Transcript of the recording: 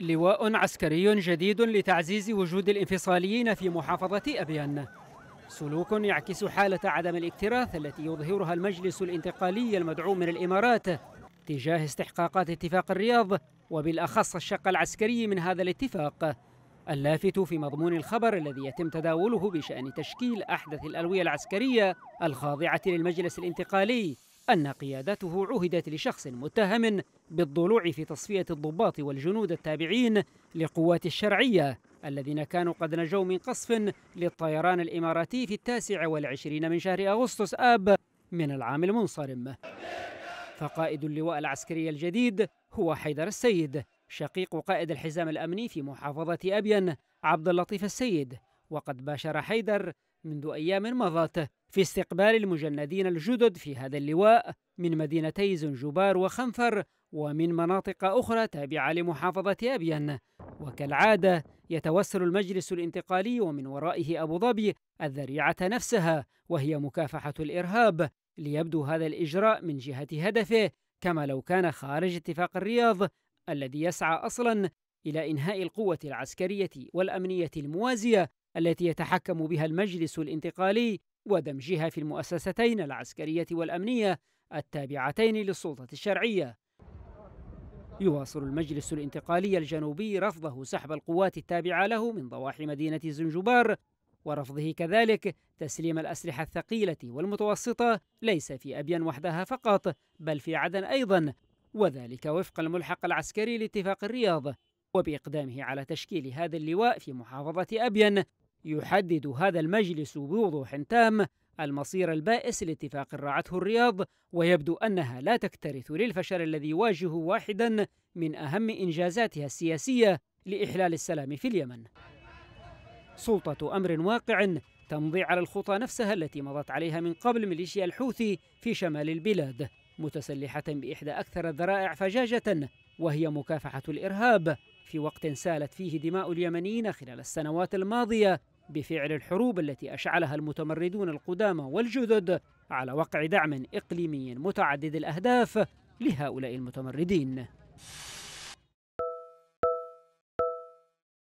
لواء عسكري جديد لتعزيز وجود الانفصاليين في محافظة أبيان سلوك يعكس حالة عدم الاكتراث التي يظهرها المجلس الانتقالي المدعوم من الإمارات تجاه استحقاقات اتفاق الرياض وبالأخص الشق العسكري من هذا الاتفاق اللافت في مضمون الخبر الذي يتم تداوله بشأن تشكيل أحدث الألوية العسكرية الخاضعة للمجلس الانتقالي أن قيادته عهدت لشخص متهم بالضلوع في تصفية الضباط والجنود التابعين لقوات الشرعية الذين كانوا قد نجوا من قصف للطيران الإماراتي في التاسع والعشرين من شهر أغسطس آب من العام المنصرم فقائد اللواء العسكري الجديد هو حيدر السيد شقيق قائد الحزام الأمني في محافظة أبين عبد اللطيف السيد وقد باشر حيدر منذ أيام مضت في استقبال المجندين الجدد في هذا اللواء من مدينتي زنجبار وخنفر ومن مناطق أخرى تابعة لمحافظة أبين وكالعادة يتوسل المجلس الانتقالي ومن ورائه أبو ظبي الذريعة نفسها وهي مكافحة الإرهاب ليبدو هذا الإجراء من جهة هدفه كما لو كان خارج اتفاق الرياض الذي يسعى أصلا إلى إنهاء القوة العسكرية والأمنية الموازية التي يتحكم بها المجلس الانتقالي ودمجها في المؤسستين العسكرية والأمنية التابعتين للسلطة الشرعية يواصل المجلس الانتقالي الجنوبي رفضه سحب القوات التابعة له من ضواحي مدينة زنجبار ورفضه كذلك تسليم الأسلحة الثقيلة والمتوسطة ليس في أبيان وحدها فقط بل في عدن أيضا وذلك وفق الملحق العسكري لاتفاق الرياض وبإقدامه على تشكيل هذا اللواء في محافظة أبين يحدد هذا المجلس بوضوح تام المصير البائس لاتفاق راعته الرياض ويبدو انها لا تكترث للفشل الذي يواجه واحدا من اهم انجازاتها السياسيه لاحلال السلام في اليمن. سلطه امر واقع تمضي على الخطى نفسها التي مضت عليها من قبل ميليشيا الحوثي في شمال البلاد متسلحه باحدى اكثر الذرائع فجاجه وهي مكافحة الإرهاب في وقت سالت فيه دماء اليمنيين خلال السنوات الماضية بفعل الحروب التي أشعلها المتمردون القدامى والجدد على وقع دعم إقليمي متعدد الأهداف لهؤلاء المتمردين